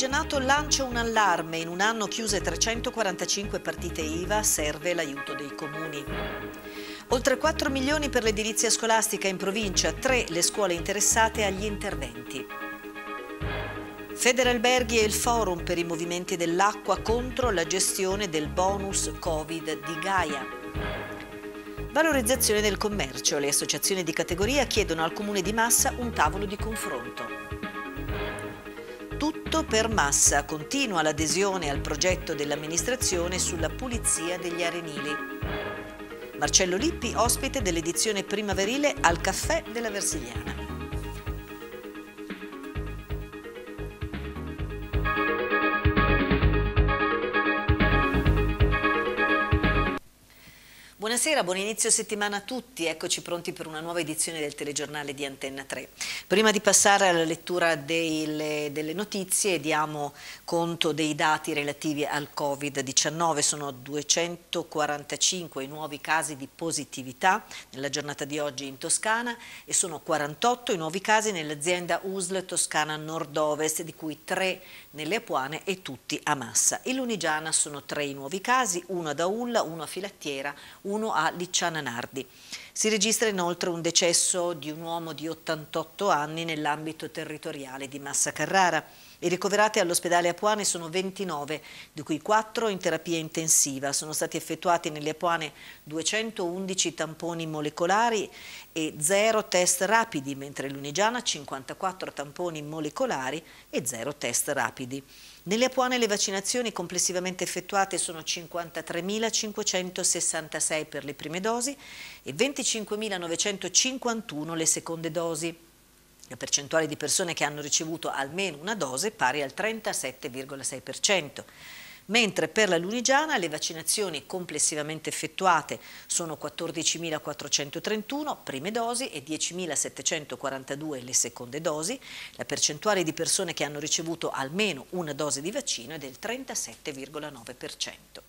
Partigianato lancia un allarme. In un anno chiuse 345 partite IVA serve l'aiuto dei comuni. Oltre 4 milioni per l'edilizia scolastica in provincia, 3 le scuole interessate agli interventi. Federalberghi e il Forum per i movimenti dell'acqua contro la gestione del bonus Covid di Gaia. Valorizzazione del commercio. Le associazioni di categoria chiedono al comune di Massa un tavolo di confronto tutto per massa, continua l'adesione al progetto dell'amministrazione sulla pulizia degli arenili. Marcello Lippi, ospite dell'edizione primaverile al Caffè della Versiliana. Buonasera, buon inizio settimana a tutti. Eccoci pronti per una nuova edizione del telegiornale di Antenna 3. Prima di passare alla lettura delle, delle notizie diamo conto dei dati relativi al Covid-19. Sono 245 i nuovi casi di positività nella giornata di oggi in Toscana e sono 48 i nuovi casi nell'azienda USL Toscana Nord-Ovest, di cui 3 nelle Apuane e tutti a Massa. In Lunigiana sono 3 i nuovi casi, uno ad Aulla, uno a Filattiera, uno 1 a Licciana Nardi. Si registra inoltre un decesso di un uomo di 88 anni nell'ambito territoriale di Massa Carrara. I ricoverati all'ospedale Apuane sono 29, di cui 4 in terapia intensiva. Sono stati effettuati nelle Apuane 211 tamponi molecolari e 0 test rapidi, mentre in Lunigiana 54 tamponi molecolari e 0 test rapidi. Nelle Apuane le vaccinazioni complessivamente effettuate sono 53.566 per le prime dosi e 25.951 le seconde dosi. La percentuale di persone che hanno ricevuto almeno una dose è pari al 37,6% mentre per la Lunigiana le vaccinazioni complessivamente effettuate sono 14.431 prime dosi e 10.742 le seconde dosi. La percentuale di persone che hanno ricevuto almeno una dose di vaccino è del 37,9%.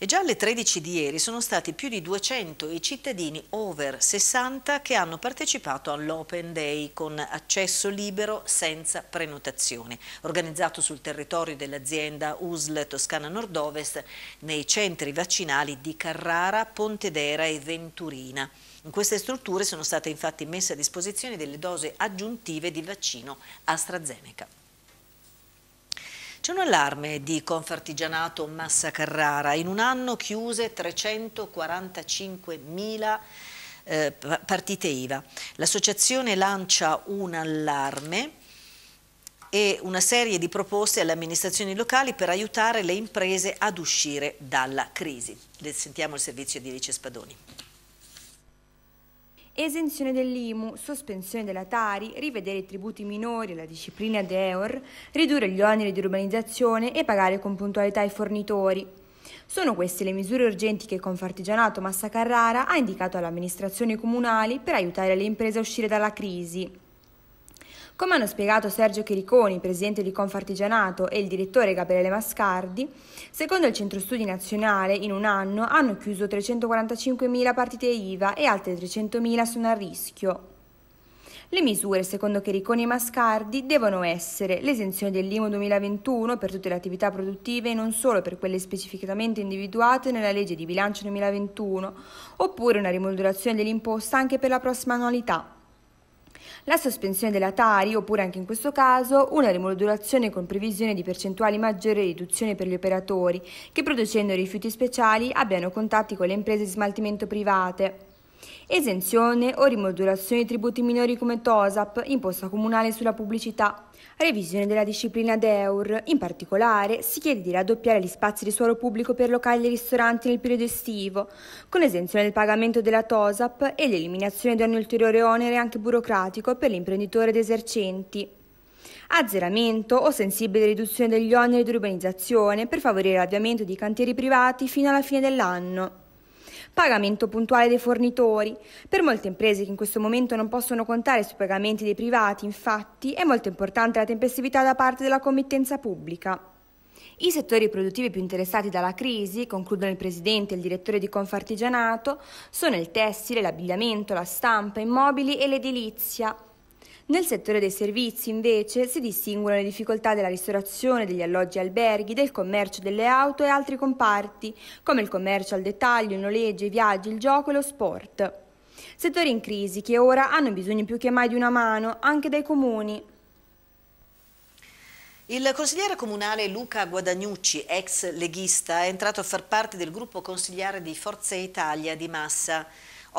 E già alle 13 di ieri sono stati più di 200 i cittadini over 60 che hanno partecipato all'Open Day con accesso libero senza prenotazione, organizzato sul territorio dell'azienda USL Toscana Nord-Ovest nei centri vaccinali di Carrara, Pontedera e Venturina. In queste strutture sono state infatti messe a disposizione delle dose aggiuntive di vaccino AstraZeneca. C'è un allarme di Confartigianato Massa Carrara. In un anno chiuse 345.000 eh, partite IVA. L'associazione lancia un allarme e una serie di proposte alle amministrazioni locali per aiutare le imprese ad uscire dalla crisi. sentiamo il servizio di Alice Spadoni esenzione dell'IMU, sospensione della Tari, rivedere i tributi minori, e la disciplina DEOR, ridurre gli oneri di urbanizzazione e pagare con puntualità i fornitori. Sono queste le misure urgenti che Confartigianato Massa Carrara ha indicato alle amministrazioni comunali per aiutare le imprese a uscire dalla crisi. Come hanno spiegato Sergio Chiriconi, presidente di Confartigianato, e il direttore Gabriele Mascardi, secondo il Centro Studi Nazionale in un anno hanno chiuso 345.000 partite IVA e altre 300.000 sono a rischio. Le misure, secondo Chericoni e Mascardi, devono essere l'esenzione dell'IMO 2021 per tutte le attività produttive e non solo per quelle specificatamente individuate nella legge di bilancio 2021, oppure una rimodulazione dell'imposta anche per la prossima annualità. La sospensione della Tari, oppure anche in questo caso una rimodulazione con previsione di percentuali maggiori riduzione per gli operatori che producendo rifiuti speciali abbiano contatti con le imprese di smaltimento private. Esenzione o rimodulazione di tributi minori come TOSAP, imposta comunale sulla pubblicità. Revisione della disciplina DEUR. In particolare, si chiede di raddoppiare gli spazi di suolo pubblico per locali e ristoranti nel periodo estivo, con esenzione del pagamento della TOSAP e l'eliminazione di ogni ulteriore onere anche burocratico per l'imprenditore ed esercenti azzeramento o sensibile riduzione degli oneri di urbanizzazione per favorire l'avviamento di cantieri privati fino alla fine dell'anno pagamento puntuale dei fornitori. Per molte imprese che in questo momento non possono contare sui pagamenti dei privati, infatti, è molto importante la tempestività da parte della committenza pubblica. I settori produttivi più interessati dalla crisi, concludono il presidente e il direttore di Confartigianato, sono il tessile, l'abbigliamento, la stampa, i mobili e l'edilizia. Nel settore dei servizi, invece, si distinguono le difficoltà della ristorazione, degli alloggi e alberghi, del commercio delle auto e altri comparti, come il commercio al dettaglio, il noleggio, i viaggi, il gioco e lo sport. Settori in crisi che ora hanno bisogno più che mai di una mano, anche dai comuni. Il consigliere comunale Luca Guadagnucci, ex leghista, è entrato a far parte del gruppo consigliare di Forza Italia di Massa.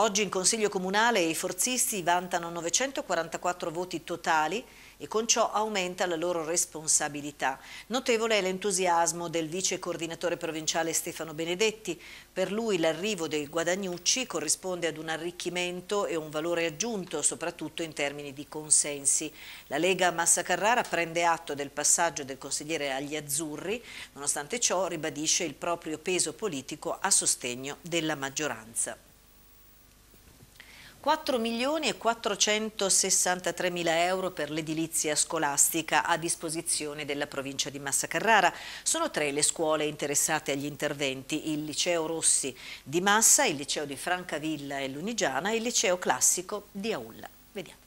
Oggi in Consiglio Comunale i forzisti vantano 944 voti totali e con ciò aumenta la loro responsabilità. Notevole è l'entusiasmo del vice coordinatore provinciale Stefano Benedetti. Per lui l'arrivo dei guadagnucci corrisponde ad un arricchimento e un valore aggiunto, soprattutto in termini di consensi. La Lega Massa Carrara prende atto del passaggio del consigliere agli azzurri, nonostante ciò ribadisce il proprio peso politico a sostegno della maggioranza. 4 milioni e 463 mila euro per l'edilizia scolastica a disposizione della provincia di Massa Carrara. Sono tre le scuole interessate agli interventi, il liceo Rossi di Massa, il liceo di Francavilla e Lunigiana e il liceo classico di Aulla. Vediamo.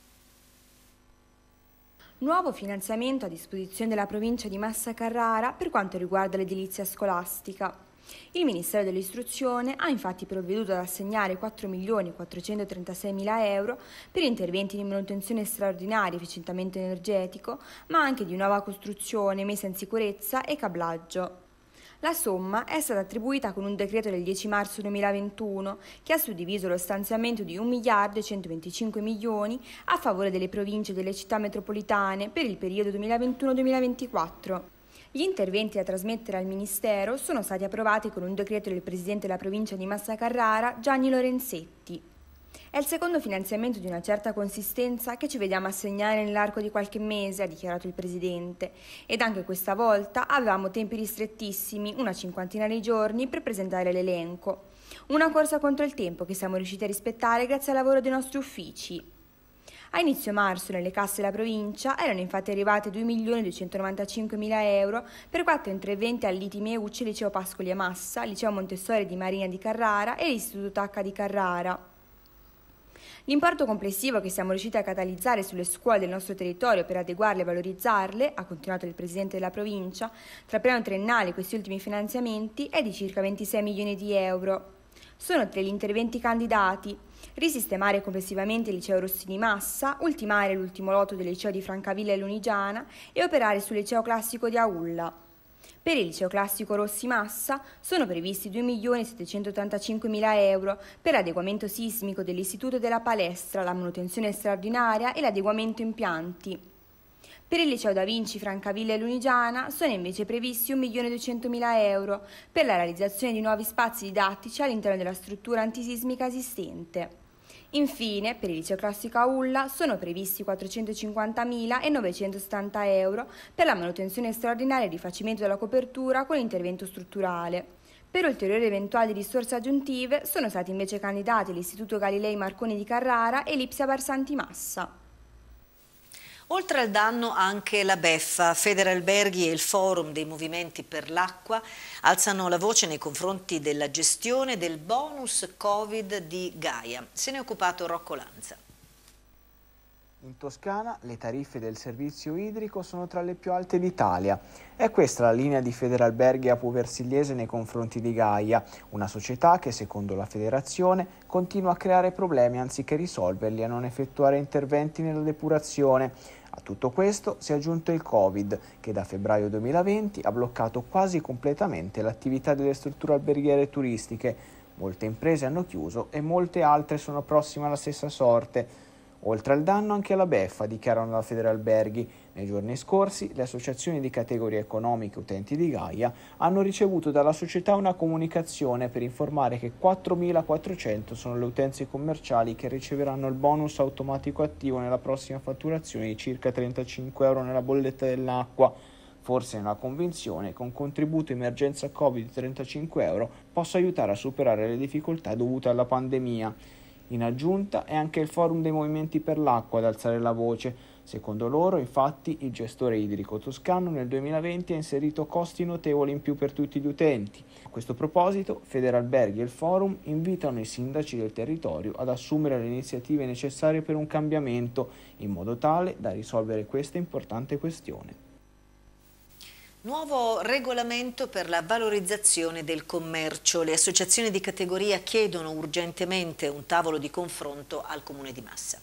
Nuovo finanziamento a disposizione della provincia di Massa Carrara per quanto riguarda l'edilizia scolastica. Il Ministero dell'Istruzione ha infatti provveduto ad assegnare 4.436.000 euro per interventi di manutenzione straordinaria e efficientamento energetico, ma anche di nuova costruzione, messa in sicurezza e cablaggio. La somma è stata attribuita con un decreto del 10 marzo 2021 che ha suddiviso lo stanziamento di 1 miliardo e 125 milioni a favore delle province e delle città metropolitane per il periodo 2021-2024. Gli interventi da trasmettere al Ministero sono stati approvati con un decreto del Presidente della provincia di Massa Carrara, Gianni Lorenzetti. È il secondo finanziamento di una certa consistenza che ci vediamo assegnare nell'arco di qualche mese, ha dichiarato il Presidente, ed anche questa volta avevamo tempi ristrettissimi, una cinquantina di giorni, per presentare l'elenco. Una corsa contro il tempo che siamo riusciti a rispettare grazie al lavoro dei nostri uffici. A inizio marzo nelle casse della provincia erano infatti arrivate 2.295.000 euro per quattro interventi all'ITIME UCI Liceo Pascoli e Massa, Liceo Montessori di Marina di Carrara e l'Istituto H di Carrara. L'importo complessivo che siamo riusciti a catalizzare sulle scuole del nostro territorio per adeguarle e valorizzarle, ha continuato il Presidente della provincia, tra piano triennale e questi ultimi finanziamenti è di circa 26 milioni di euro. Sono tre gli interventi candidati, risistemare complessivamente il liceo Rossi di Massa, ultimare l'ultimo lotto del liceo di Francavilla e Lunigiana e operare sul liceo classico di Aulla. Per il liceo classico Rossi Massa sono previsti 2.785.000 euro per l'adeguamento sismico dell'istituto della palestra, la manutenzione straordinaria e l'adeguamento impianti. Per il liceo Da Vinci, Francavilla e Lunigiana sono invece previsti 1.200.000 euro per la realizzazione di nuovi spazi didattici all'interno della struttura antisismica esistente. Infine, per il liceo classico Aulla sono previsti 450.970 euro per la manutenzione straordinaria e rifacimento della copertura con intervento strutturale. Per ulteriori eventuali risorse aggiuntive sono stati invece candidati l'Istituto Galilei Marconi di Carrara e l'Ipsia Barsanti Massa. Oltre al danno anche la beffa. Federalberghi e il Forum dei Movimenti per l'Acqua alzano la voce nei confronti della gestione del bonus Covid di Gaia. Se ne è occupato Rocco Lanza. In Toscana le tariffe del servizio idrico sono tra le più alte d'Italia. È questa la linea di Federalberghi a Poversigliese nei confronti di Gaia, una società che secondo la federazione continua a creare problemi anziché risolverli e a non effettuare interventi nella depurazione. A tutto questo si è aggiunto il Covid, che da febbraio 2020 ha bloccato quasi completamente l'attività delle strutture alberghiere turistiche. Molte imprese hanno chiuso e molte altre sono prossime alla stessa sorte. Oltre al danno anche alla beffa, dichiarano la Federalberghi. Nei giorni scorsi le associazioni di categoria economica utenti di Gaia hanno ricevuto dalla società una comunicazione per informare che 4.400 sono le utenze commerciali che riceveranno il bonus automatico attivo nella prossima fatturazione di circa 35 euro nella bolletta dell'acqua. Forse nella convinzione che un contributo emergenza Covid di 35 euro possa aiutare a superare le difficoltà dovute alla pandemia. In aggiunta è anche il forum dei movimenti per l'acqua ad alzare la voce. Secondo loro, infatti, il gestore idrico toscano nel 2020 ha inserito costi notevoli in più per tutti gli utenti. A questo proposito, Federalberghi e il forum invitano i sindaci del territorio ad assumere le iniziative necessarie per un cambiamento, in modo tale da risolvere questa importante questione. Nuovo regolamento per la valorizzazione del commercio. Le associazioni di categoria chiedono urgentemente un tavolo di confronto al comune di Massa.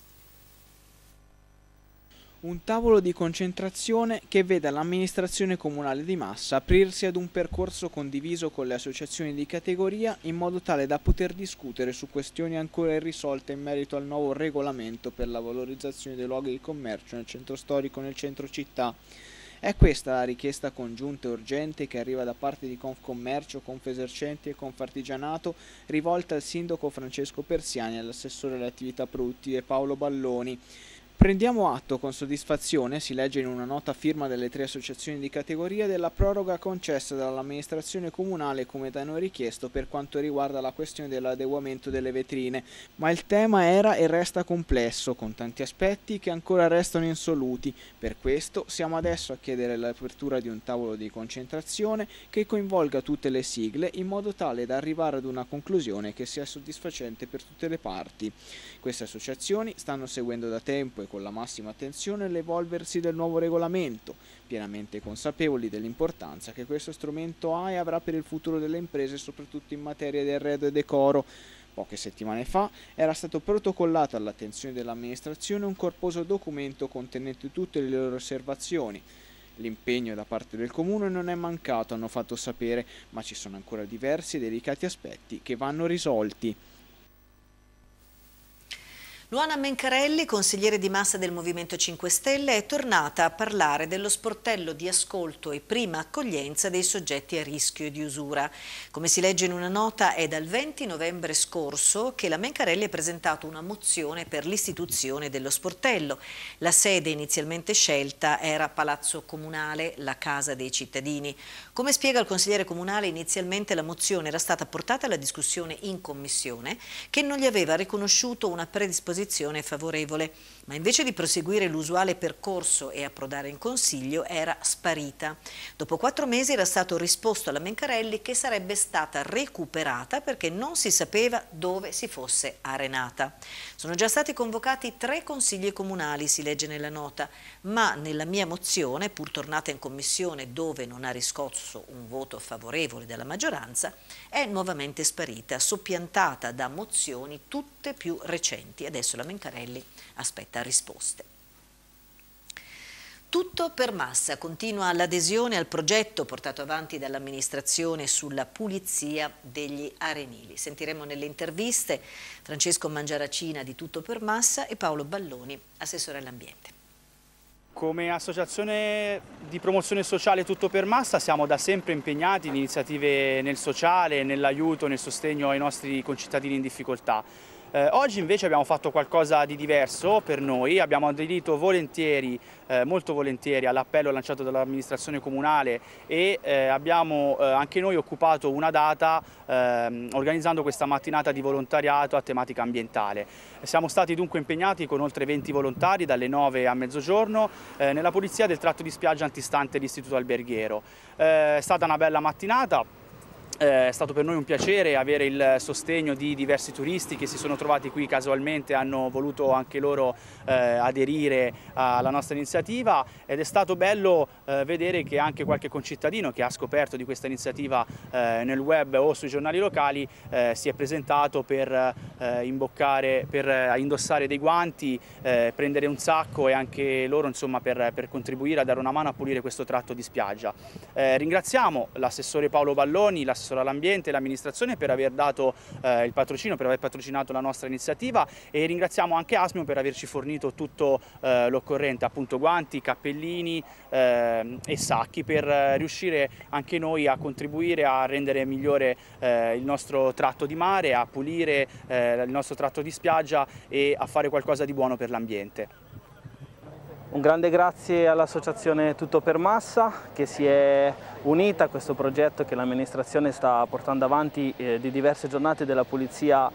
Un tavolo di concentrazione che veda l'amministrazione comunale di Massa aprirsi ad un percorso condiviso con le associazioni di categoria in modo tale da poter discutere su questioni ancora irrisolte in merito al nuovo regolamento per la valorizzazione dei luoghi di commercio nel centro storico e nel centro città è questa la richiesta congiunta e urgente che arriva da parte di Confcommercio, Confesercenti e Confartigianato rivolta al sindaco Francesco Persiani e all'assessore alle attività produttive Paolo Balloni Prendiamo atto con soddisfazione, si legge in una nota firma delle tre associazioni di categoria, della proroga concessa dall'amministrazione comunale come da noi richiesto per quanto riguarda la questione dell'adeguamento delle vetrine, ma il tema era e resta complesso, con tanti aspetti che ancora restano insoluti. Per questo siamo adesso a chiedere l'apertura di un tavolo di concentrazione che coinvolga tutte le sigle in modo tale da arrivare ad una conclusione che sia soddisfacente per tutte le parti. Queste associazioni stanno seguendo da tempo e con la massima attenzione l'evolversi del nuovo regolamento, pienamente consapevoli dell'importanza che questo strumento ha e avrà per il futuro delle imprese, soprattutto in materia di arredo e decoro. Poche settimane fa era stato protocollato all'attenzione dell'amministrazione un corposo documento contenente tutte le loro osservazioni. L'impegno da parte del comune non è mancato, hanno fatto sapere, ma ci sono ancora diversi e delicati aspetti che vanno risolti. Luana Mencarelli, consigliere di massa del Movimento 5 Stelle, è tornata a parlare dello sportello di ascolto e prima accoglienza dei soggetti a rischio di usura. Come si legge in una nota, è dal 20 novembre scorso che la Mencarelli ha presentato una mozione per l'istituzione dello sportello. La sede inizialmente scelta era Palazzo Comunale, la casa dei cittadini. Come spiega il consigliere comunale, inizialmente la mozione era stata portata alla discussione in commissione che non gli aveva riconosciuto una predisposizione posizione favorevole, ma invece di proseguire l'usuale percorso e approdare in consiglio era sparita. Dopo quattro mesi era stato risposto alla Mencarelli che sarebbe stata recuperata perché non si sapeva dove si fosse arenata. Sono già stati convocati tre consigli comunali, si legge nella nota, ma nella mia mozione, pur tornata in commissione dove non ha riscosso un voto favorevole della maggioranza, è nuovamente sparita, soppiantata da mozioni tutte più recenti. Adesso adesso la Mencarelli aspetta risposte. Tutto per massa, continua l'adesione al progetto portato avanti dall'amministrazione sulla pulizia degli arenili. Sentiremo nelle interviste Francesco Mangiaracina di Tutto per massa e Paolo Balloni, assessore all'ambiente. Come associazione di promozione sociale Tutto per Massa siamo da sempre impegnati in iniziative nel sociale, nell'aiuto, nel sostegno ai nostri concittadini in difficoltà. Eh, oggi invece abbiamo fatto qualcosa di diverso per noi, abbiamo aderito volentieri, eh, molto volentieri all'appello lanciato dall'amministrazione comunale e eh, abbiamo eh, anche noi occupato una data ehm, organizzando questa mattinata di volontariato a tematica ambientale. Siamo stati dunque impegnati con oltre 20 volontari dalle 9 a mezzogiorno eh, nella pulizia del tratto di spiaggia antistante l'istituto alberghiero. Eh, è stata una bella mattinata, eh, è stato per noi un piacere avere il sostegno di diversi turisti che si sono trovati qui casualmente, hanno voluto anche loro eh, aderire alla nostra iniziativa ed è stato bello eh, vedere che anche qualche concittadino che ha scoperto di questa iniziativa eh, nel web o sui giornali locali eh, si è presentato per, eh, imboccare, per indossare dei guanti, prendere un sacco e anche loro insomma, per, per, contribuire a dare una mano a pulire questo tratto di spiaggia. ringraziamo l'assessore Paolo Balloni, l'assessore solo all'ambiente e l'amministrazione per aver dato eh, il patrocino, per aver patrocinato la nostra iniziativa e ringraziamo anche Asmio per averci fornito tutto eh, l'occorrente, appunto guanti, cappellini eh, e sacchi per eh, riuscire anche noi a contribuire a rendere migliore eh, il nostro tratto di mare, a pulire eh, il nostro tratto di spiaggia e a fare qualcosa di buono per l'ambiente. Un grande grazie all'associazione Tutto per Massa che si è unita a questo progetto che l'amministrazione sta portando avanti eh, di diverse giornate della pulizia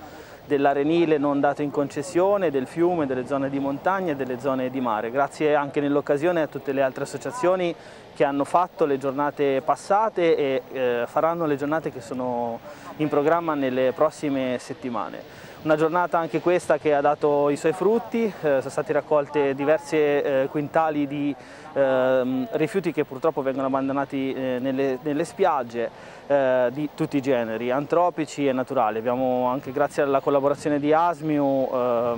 dell'arenile non dato in concessione, del fiume, delle zone di montagna e delle zone di mare. Grazie anche nell'occasione a tutte le altre associazioni che hanno fatto le giornate passate e eh, faranno le giornate che sono in programma nelle prossime settimane. Una giornata anche questa che ha dato i suoi frutti, eh, sono stati raccolte diverse eh, quintali di eh, rifiuti che purtroppo vengono abbandonati eh, nelle, nelle spiagge eh, di tutti i generi, antropici e naturali. Abbiamo anche grazie alla collaborazione di Asmiu eh,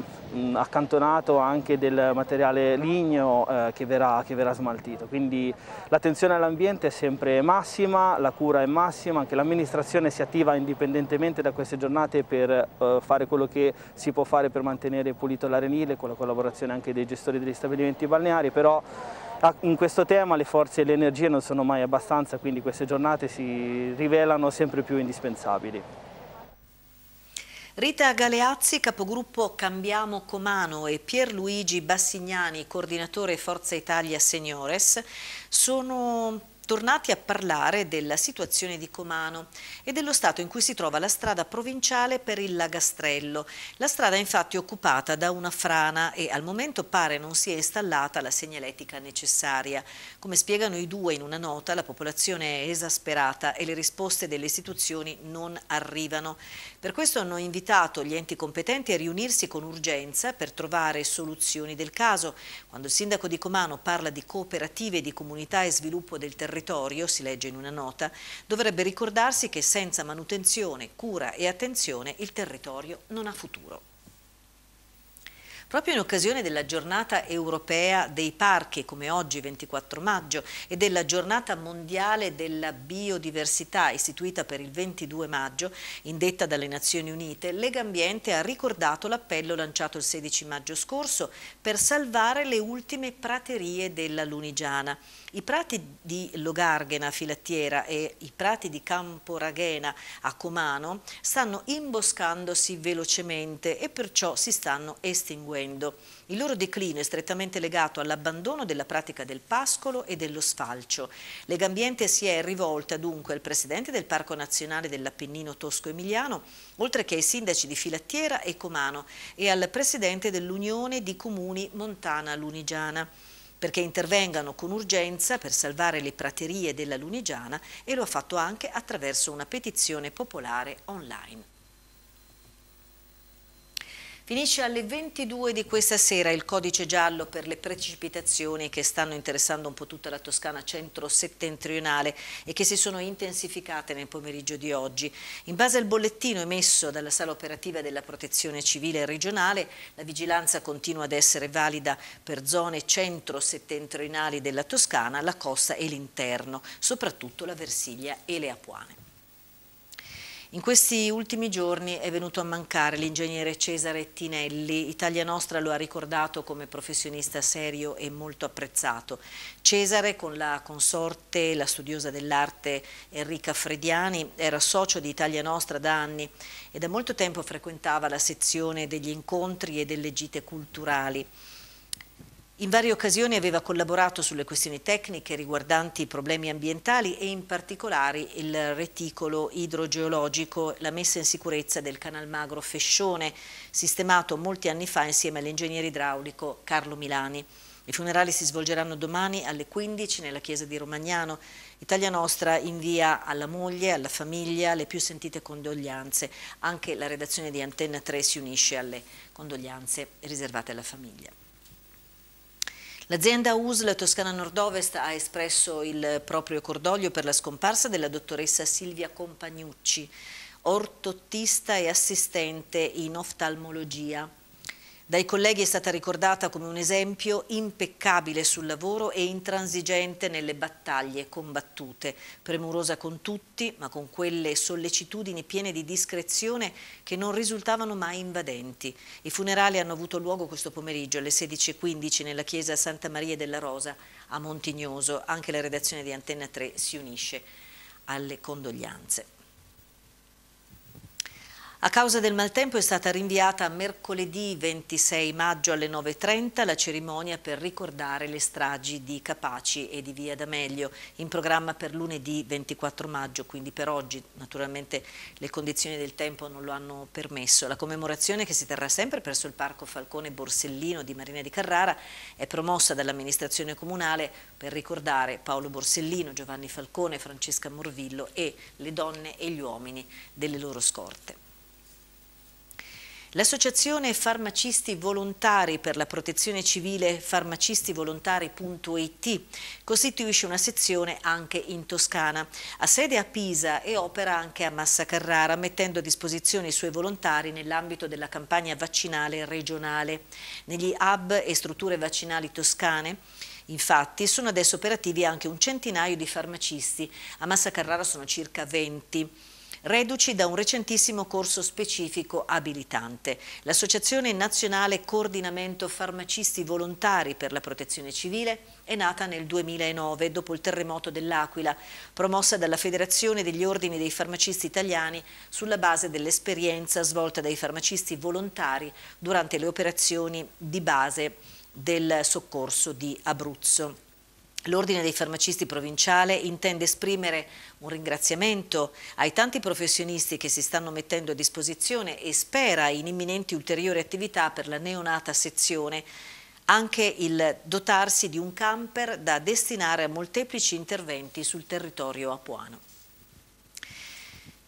accantonato anche del materiale ligneo eh, che, verrà, che, verrà, smaltito. Quindi l'attenzione all'ambiente è sempre massima, la cura è massima, anche l'amministrazione si attiva indipendentemente da queste giornate per eh, fare quello che si può fare per mantenere pulito l'arenile con la collaborazione anche dei gestori degli stabilimenti balneari, però Ah, in questo tema le forze e le energie non sono mai abbastanza, quindi queste giornate si rivelano sempre più indispensabili. Rita Galeazzi, capogruppo Cambiamo Comano e Pierluigi Bassignani, coordinatore Forza Italia Seniores, sono tornati a parlare della situazione di Comano e dello stato in cui si trova la strada provinciale per il Lagastrello. La strada è infatti occupata da una frana e al momento pare non sia installata la segnaletica necessaria. Come spiegano i due in una nota, la popolazione è esasperata e le risposte delle istituzioni non arrivano. Per questo hanno invitato gli enti competenti a riunirsi con urgenza per trovare soluzioni del caso. Quando il sindaco di Comano parla di cooperative di comunità e sviluppo del territorio, si legge in una nota, dovrebbe ricordarsi che senza manutenzione, cura e attenzione il territorio non ha futuro. Proprio in occasione della giornata europea dei parchi, come oggi 24 maggio, e della giornata mondiale della biodiversità istituita per il 22 maggio, indetta dalle Nazioni Unite, Lega Ambiente ha ricordato l'appello lanciato il 16 maggio scorso per salvare le ultime praterie della Lunigiana. I prati di Logarghena, Filattiera e i prati di Camporaghena a Comano stanno imboscandosi velocemente e perciò si stanno estinguendo. Il loro declino è strettamente legato all'abbandono della pratica del pascolo e dello sfalcio. Legambiente si è rivolta dunque al presidente del Parco Nazionale dell'Appennino Tosco-Emiliano, oltre che ai sindaci di Filattiera e Comano e al presidente dell'Unione di Comuni Montana Lunigiana perché intervengano con urgenza per salvare le praterie della Lunigiana e lo ha fatto anche attraverso una petizione popolare online. Finisce alle 22 di questa sera il codice giallo per le precipitazioni che stanno interessando un po' tutta la Toscana centro-settentrionale e che si sono intensificate nel pomeriggio di oggi. In base al bollettino emesso dalla sala operativa della protezione civile regionale, la vigilanza continua ad essere valida per zone centro-settentrionali della Toscana, la costa e l'interno, soprattutto la Versiglia e le Apuane. In questi ultimi giorni è venuto a mancare l'ingegnere Cesare Tinelli. Italia Nostra lo ha ricordato come professionista serio e molto apprezzato. Cesare, con la consorte, la studiosa dell'arte Enrica Frediani, era socio di Italia Nostra da anni e da molto tempo frequentava la sezione degli incontri e delle gite culturali. In varie occasioni aveva collaborato sulle questioni tecniche riguardanti i problemi ambientali e in particolare il reticolo idrogeologico, la messa in sicurezza del Canal Magro Fescione, sistemato molti anni fa insieme all'ingegnere idraulico Carlo Milani. I funerali si svolgeranno domani alle 15 nella chiesa di Romagnano. Italia Nostra invia alla moglie, alla famiglia le più sentite condoglianze. Anche la redazione di Antenna 3 si unisce alle condoglianze riservate alla famiglia. L'azienda USL Toscana Nord-Ovest ha espresso il proprio cordoglio per la scomparsa della dottoressa Silvia Compagnucci, ortottista e assistente in oftalmologia. Dai colleghi è stata ricordata come un esempio impeccabile sul lavoro e intransigente nelle battaglie combattute, premurosa con tutti, ma con quelle sollecitudini piene di discrezione che non risultavano mai invadenti. I funerali hanno avuto luogo questo pomeriggio alle 16.15 nella chiesa Santa Maria della Rosa a Montignoso. Anche la redazione di Antenna 3 si unisce alle condoglianze. A causa del maltempo è stata rinviata a mercoledì 26 maggio alle 9.30 la cerimonia per ricordare le stragi di Capaci e di Via D'Amelio, in programma per lunedì 24 maggio, quindi per oggi. Naturalmente le condizioni del tempo non lo hanno permesso. La commemorazione che si terrà sempre presso il Parco Falcone Borsellino di Marina di Carrara è promossa dall'amministrazione comunale per ricordare Paolo Borsellino, Giovanni Falcone, Francesca Morvillo e le donne e gli uomini delle loro scorte. L'associazione Farmacisti Volontari per la protezione civile farmacistivolontari.it costituisce una sezione anche in Toscana. Ha sede a Pisa e opera anche a Massa Carrara, mettendo a disposizione i suoi volontari nell'ambito della campagna vaccinale regionale. Negli hub e strutture vaccinali toscane Infatti sono adesso operativi anche un centinaio di farmacisti, a Massa Carrara sono circa 20 reduci da un recentissimo corso specifico abilitante. L'Associazione Nazionale Coordinamento Farmacisti Volontari per la Protezione Civile è nata nel 2009 dopo il terremoto dell'Aquila, promossa dalla Federazione degli Ordini dei Farmacisti Italiani sulla base dell'esperienza svolta dai farmacisti volontari durante le operazioni di base del soccorso di Abruzzo. L'Ordine dei farmacisti provinciale intende esprimere un ringraziamento ai tanti professionisti che si stanno mettendo a disposizione e spera in imminenti ulteriori attività per la neonata sezione, anche il dotarsi di un camper da destinare a molteplici interventi sul territorio apuano.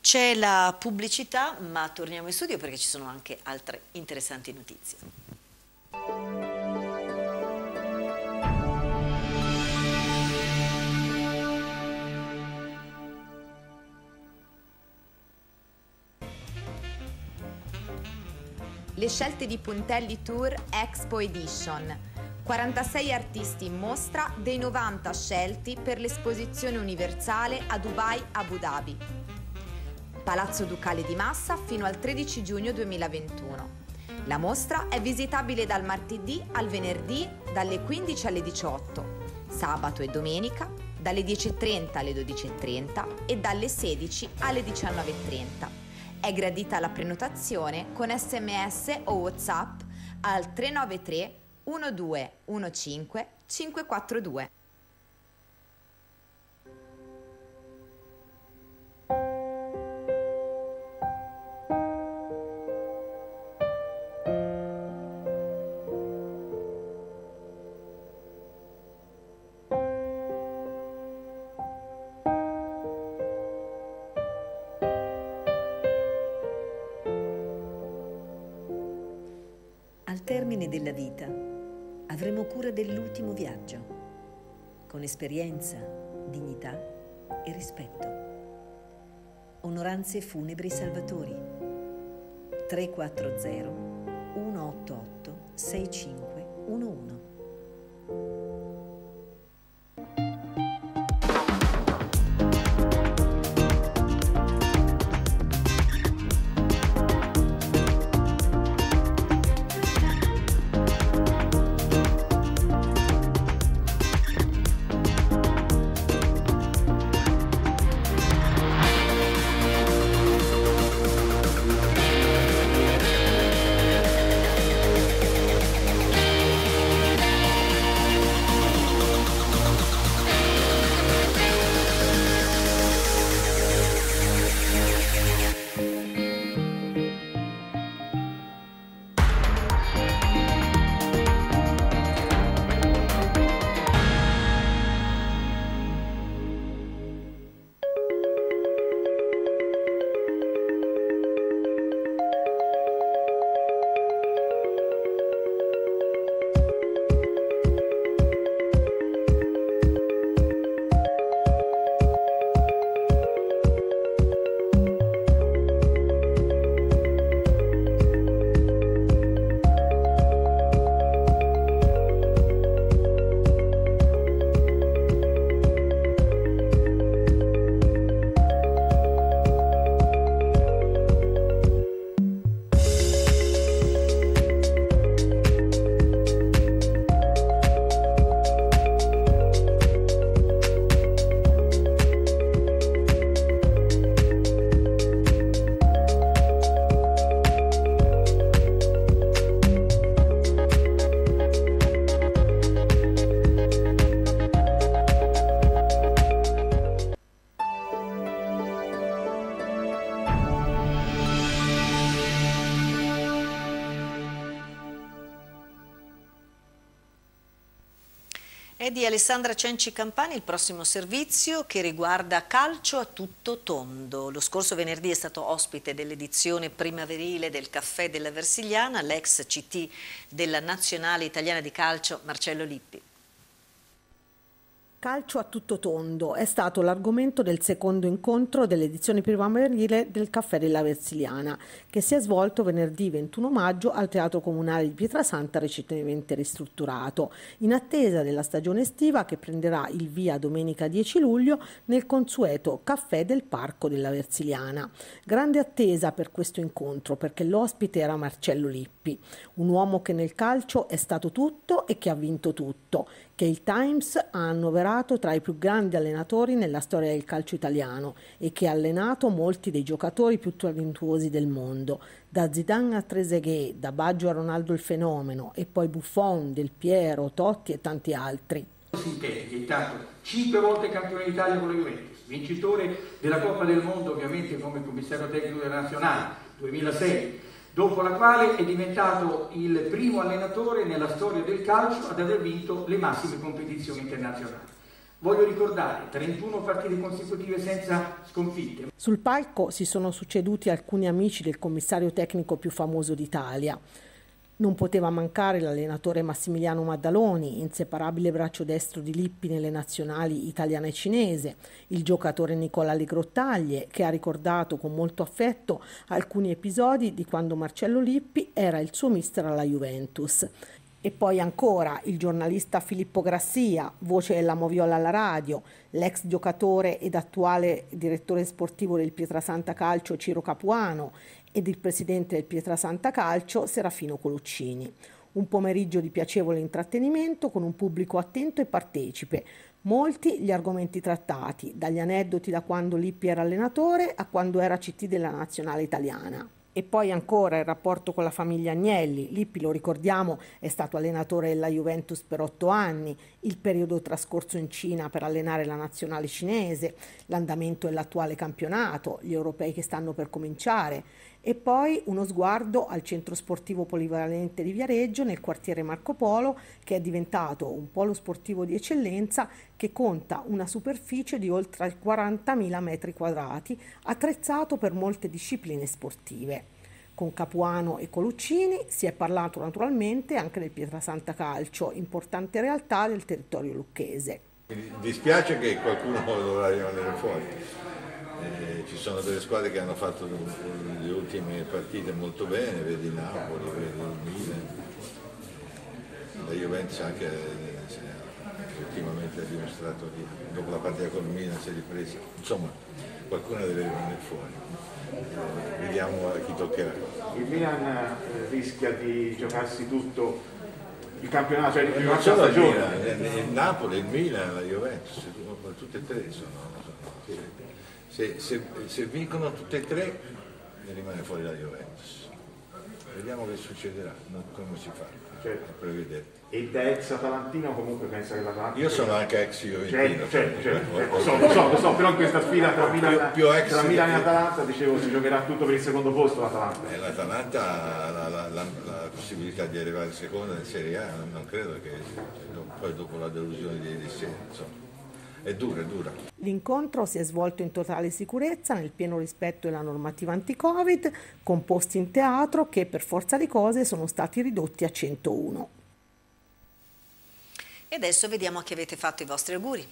C'è la pubblicità, ma torniamo in studio perché ci sono anche altre interessanti notizie. Le scelte di Puntelli Tour Expo Edition. 46 artisti in mostra dei 90 scelti per l'esposizione universale a Dubai Abu Dhabi. Palazzo Ducale di Massa fino al 13 giugno 2021. La mostra è visitabile dal martedì al venerdì dalle 15 alle 18, sabato e domenica dalle 10.30 alle 12.30 e dalle 16 alle 19.30. È gradita la prenotazione con sms o whatsapp al 393 1215 542. termine della vita avremo cura dell'ultimo viaggio, con esperienza, dignità e rispetto. Onoranze funebri salvatori 340 188 6511 Alessandra Cenci Campani il prossimo servizio che riguarda calcio a tutto tondo. Lo scorso venerdì è stato ospite dell'edizione primaverile del Caffè della Versiliana l'ex CT della Nazionale Italiana di Calcio Marcello Lippi. Calcio a tutto tondo è stato l'argomento del secondo incontro dell'edizione primaverile del Caffè della Versiliana, che si è svolto venerdì 21 maggio al Teatro Comunale di Pietrasanta recentemente ristrutturato, in attesa della stagione estiva che prenderà il via domenica 10 luglio nel consueto Caffè del Parco della Versiliana. Grande attesa per questo incontro perché l'ospite era Marcello Lippi, un uomo che nel calcio è stato tutto e che ha vinto tutto, che il Times ha annoverato tra i più grandi allenatori nella storia del calcio italiano e che ha allenato molti dei giocatori più talentuosi del mondo, da Zidane a Trezeguet, da Baggio a Ronaldo il Fenomeno e poi Buffon, Del Piero, Totti e tanti altri. Si Sintetiche, intanto cinque volte campione d'Italia con la Juventus, vincitore della Coppa del Mondo ovviamente come commissario tecnico della nazionale 2006 dopo la quale è diventato il primo allenatore nella storia del calcio ad aver vinto le massime competizioni internazionali. Voglio ricordare 31 partite consecutive senza sconfitte. Sul palco si sono succeduti alcuni amici del commissario tecnico più famoso d'Italia. Non poteva mancare l'allenatore Massimiliano Maddaloni, inseparabile braccio destro di Lippi nelle nazionali italiana e cinese, il giocatore Nicola Legrottaglie, che ha ricordato con molto affetto alcuni episodi di quando Marcello Lippi era il suo mister alla Juventus. E poi ancora il giornalista Filippo Grassia, voce della Moviola alla radio, l'ex giocatore ed attuale direttore sportivo del Pietrasanta Calcio Ciro Capuano ed il presidente del Pietrasanta Calcio Serafino Coluccini. Un pomeriggio di piacevole intrattenimento con un pubblico attento e partecipe. Molti gli argomenti trattati, dagli aneddoti da quando Lippi era allenatore a quando era CT della nazionale italiana. E poi ancora il rapporto con la famiglia Agnelli. Lippi, lo ricordiamo, è stato allenatore della Juventus per otto anni, il periodo trascorso in Cina per allenare la nazionale cinese, l'andamento dell'attuale campionato, gli europei che stanno per cominciare e poi uno sguardo al centro sportivo polivalente di Viareggio nel quartiere Marco Polo che è diventato un polo sportivo di eccellenza che conta una superficie di oltre 40.000 metri quadrati attrezzato per molte discipline sportive. Con Capuano e Coluccini si è parlato naturalmente anche del Pietrasanta Calcio, importante realtà del territorio lucchese. Mi dispiace che qualcuno dovrà rimanere fuori, eh, ci sono delle squadre che hanno fatto le ultime partite molto bene, vedi Napoli, vedi Milan, la Juventus anche eh, ultimamente ha dimostrato che dopo la partita con Milan si è ripresa, insomma qualcuno deve rimanere fuori, eh, vediamo a chi toccherà. Il Milan eh, rischia di giocarsi tutto il campionato, cioè il non solo la Milan, eh, il Napoli, il Milan, la Juventus, tutte e tre sono, sono se, se, se vincono tutte e tre ne rimane fuori la Juventus vediamo che succederà come si fa certo. a prevedere e da ex Atalantino comunque pensa che la l'Atalanta io sono anche ex Juventino certo, cioè, certo, certo, certo. So, lo so, lo so, però in questa sfida tra Milan, più, più tra Milan e Atalanta dicevo si giocherà tutto per il secondo posto l'Atalanta eh, l'Atalanta la, la, la, la, possibilità di arrivare seconda in Serie A non credo che cioè, poi dopo la delusione di ieri sera insomma è dura, è dura. L'incontro si è svolto in totale sicurezza, nel pieno rispetto della normativa anti-Covid, con posti in teatro che per forza di cose sono stati ridotti a 101. E adesso vediamo a chi avete fatto i vostri auguri.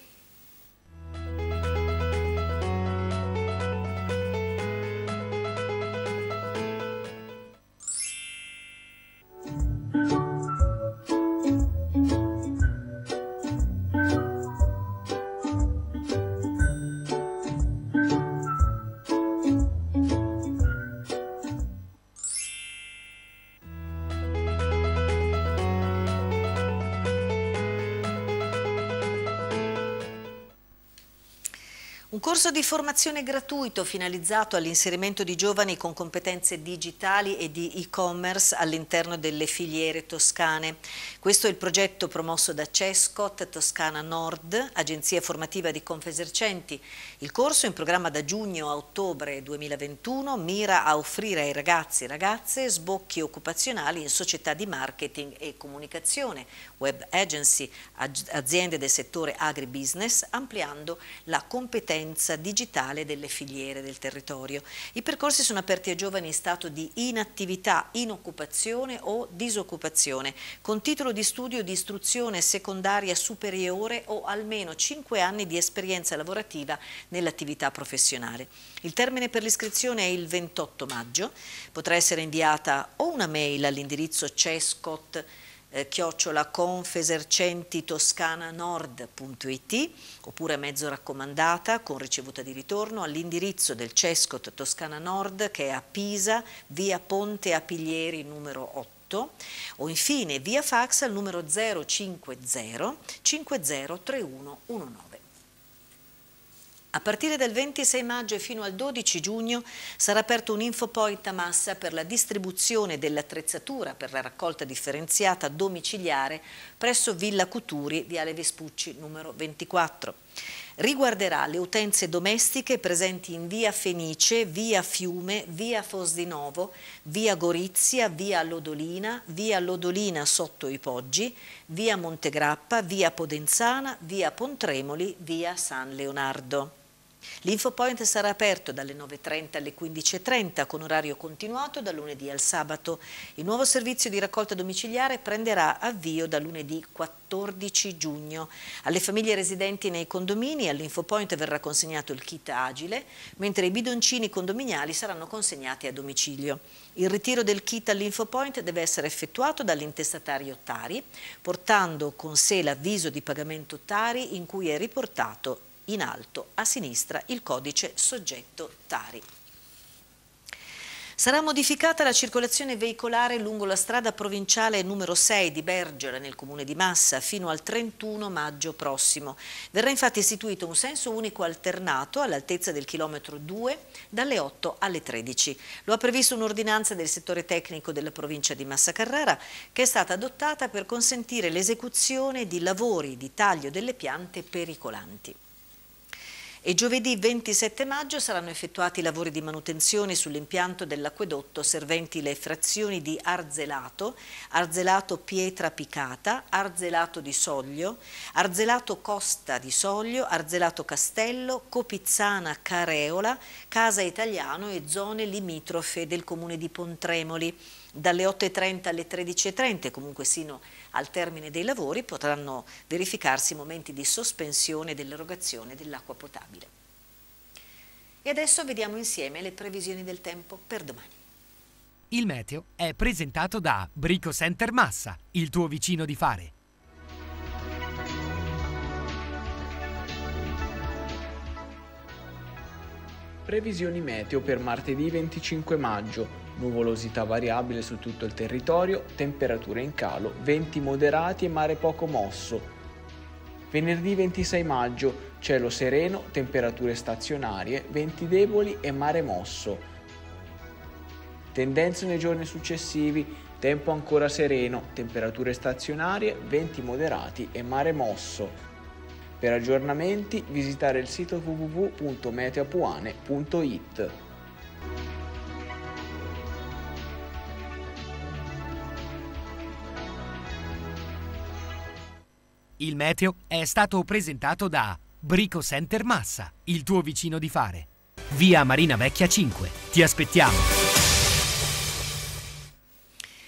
corso di formazione gratuito finalizzato all'inserimento di giovani con competenze digitali e di e-commerce all'interno delle filiere toscane. Questo è il progetto promosso da CESCOT Toscana Nord, agenzia formativa di Confesercenti. Il corso, in programma da giugno a ottobre 2021, mira a offrire ai ragazzi e ragazze sbocchi occupazionali in società di marketing e comunicazione, web agency, aziende del settore agribusiness, ampliando la competenza governanza digitale delle filiere del territorio. I percorsi sono aperti a giovani in stato di inattività, inoccupazione o disoccupazione, con titolo di studio di istruzione secondaria superiore o almeno 5 anni di esperienza lavorativa nell'attività professionale. Il termine per l'iscrizione è il 28 maggio, potrà essere inviata o una mail all'indirizzo cescot.com eh, chiocciolaconfesercentitoscananord.it oppure mezzo raccomandata con ricevuta di ritorno all'indirizzo del Cescot Toscana Nord che è a Pisa, via Ponte Apiglieri numero 8 o infine via fax al numero 050 503119. A partire dal 26 maggio e fino al 12 giugno sarà aperto un infopoint a massa per la distribuzione dell'attrezzatura per la raccolta differenziata domiciliare presso Villa Cuturi, Viale Vespucci numero 24. Riguarderà le utenze domestiche presenti in via Fenice, via Fiume, via Fosdinovo, via Gorizia, via Lodolina, via Lodolina sotto i Poggi, via Montegrappa, via Podenzana, via Pontremoli, via San Leonardo. L'InfoPoint sarà aperto dalle 9.30 alle 15.30 con orario continuato da lunedì al sabato. Il nuovo servizio di raccolta domiciliare prenderà avvio da lunedì 14 giugno. Alle famiglie residenti nei condomini all'InfoPoint verrà consegnato il kit agile, mentre i bidoncini condominiali saranno consegnati a domicilio. Il ritiro del kit all'InfoPoint deve essere effettuato dall'intestatario Tari, portando con sé l'avviso di pagamento Tari in cui è riportato in alto a sinistra il codice soggetto Tari. Sarà modificata la circolazione veicolare lungo la strada provinciale numero 6 di Bergera nel comune di Massa fino al 31 maggio prossimo. Verrà infatti istituito un senso unico alternato all'altezza del chilometro 2 dalle 8 alle 13. Lo ha previsto un'ordinanza del settore tecnico della provincia di Massa Carrara che è stata adottata per consentire l'esecuzione di lavori di taglio delle piante pericolanti e giovedì 27 maggio saranno effettuati lavori di manutenzione sull'impianto dell'acquedotto serventi le frazioni di arzelato, arzelato pietra picata, arzelato di soglio, arzelato costa di soglio, arzelato castello, copizzana careola, casa italiano e zone limitrofe del comune di Pontremoli dalle 8.30 alle 13.30, comunque sino a al termine dei lavori potranno verificarsi momenti di sospensione dell'erogazione dell'acqua potabile. E adesso vediamo insieme le previsioni del tempo per domani. Il meteo è presentato da Brico Center Massa, il tuo vicino di fare. Previsioni meteo per martedì 25 maggio nuvolosità variabile su tutto il territorio, temperature in calo, venti moderati e mare poco mosso. Venerdì 26 maggio, cielo sereno, temperature stazionarie, venti deboli e mare mosso. Tendenze nei giorni successivi, tempo ancora sereno, temperature stazionarie, venti moderati e mare mosso. Per aggiornamenti visitare il sito www.meteopuane.it. Il meteo è stato presentato da Brico Center Massa, il tuo vicino di fare. Via Marina Vecchia 5. Ti aspettiamo!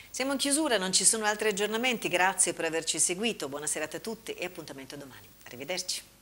Siamo in chiusura, non ci sono altri aggiornamenti. Grazie per averci seguito. Buona serata a tutti e appuntamento domani. Arrivederci.